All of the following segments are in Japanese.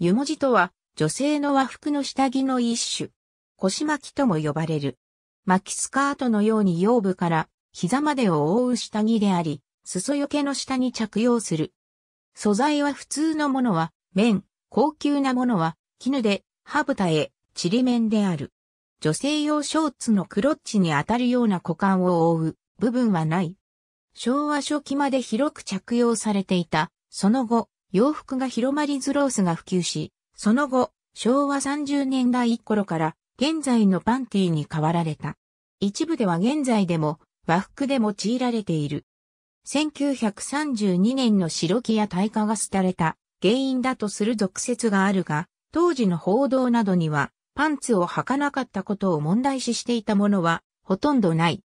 湯文字とは、女性の和服の下着の一種。腰巻きとも呼ばれる。巻きスカートのように腰部から膝までを覆う下着であり、裾よけの下に着用する。素材は普通のものは、綿、高級なものは、絹で、歯蓋へ、ちりめんである。女性用ショーツのクロッチに当たるような股間を覆う部分はない。昭和初期まで広く着用されていた。その後、洋服が広まりズロースが普及し、その後、昭和30年代頃から現在のパンティに変わられた。一部では現在でも和服で用いられている。1932年の白木や耐火が廃れた原因だとする俗説があるが、当時の報道などにはパンツを履かなかったことを問題視していたものはほとんどない。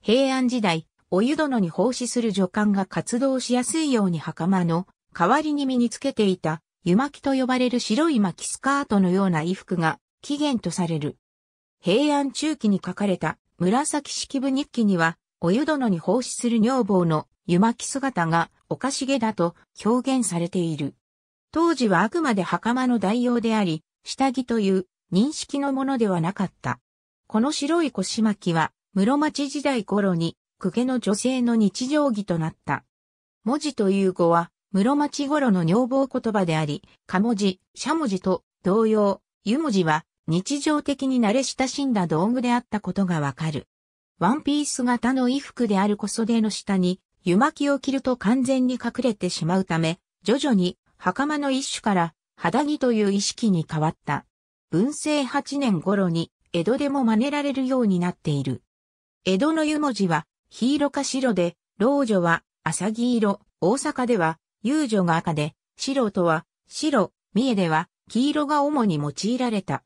平安時代、お湯殿に奉仕する女官が活動しやすいように袴の代わりに身につけていた、湯巻きと呼ばれる白い巻きスカートのような衣服が起源とされる。平安中期に書かれた紫式部日記には、お湯殿に奉仕する女房の湯巻き姿がおかしげだと表現されている。当時はあくまで袴の代用であり、下着という認識のものではなかった。この白い腰巻きは、室町時代頃に、公家の女性の日常着となった。文字という語は、室町頃の女房言葉であり、かも字、しゃもじと同様、湯文字は日常的に慣れ親しんだ道具であったことがわかる。ワンピース型の衣服である小袖の下に湯巻きを着ると完全に隠れてしまうため、徐々に袴の一種から肌着という意識に変わった。文政8年頃に江戸でも真似られるようになっている。江戸の湯文字は、黄色か白で、老女は浅木色、大阪では遊女が赤で、白とは、白、三重では、黄色が主に用いられた。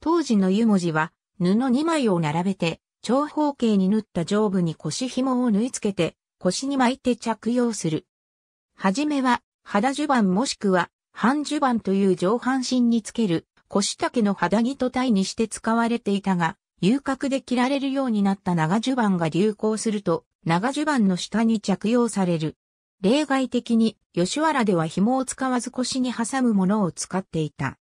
当時の湯文字は、布2枚を並べて、長方形に縫った上部に腰紐を縫い付けて、腰に巻いて着用する。はじめは、肌襦袢もしくは、半襦袢という上半身につける、腰丈の肌着と体にして使われていたが、遊郭で着られるようになった長襦袢が流行すると、長襦袢の下に着用される。例外的に、吉原では紐を使わず腰に挟むものを使っていた。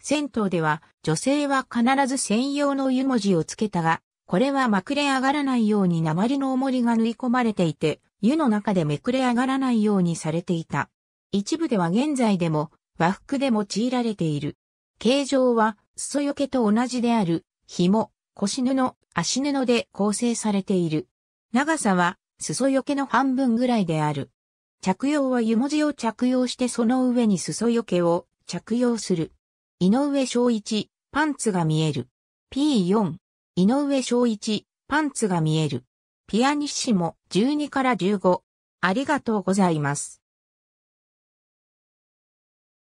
銭湯では、女性は必ず専用の湯文字をつけたが、これはまくれ上がらないように鉛の重りが縫い込まれていて、湯の中でめくれ上がらないようにされていた。一部では現在でも和服で用いられている。形状は、裾よけと同じである、紐、腰布、足布で構成されている。長さは、裾よけの半分ぐらいである。着用は湯文字を着用してその上に裾よけを着用する。井上昭一、パンツが見える。P4、井上昭一、パンツが見える。ピアニッシモ12から15。ありがとうございます。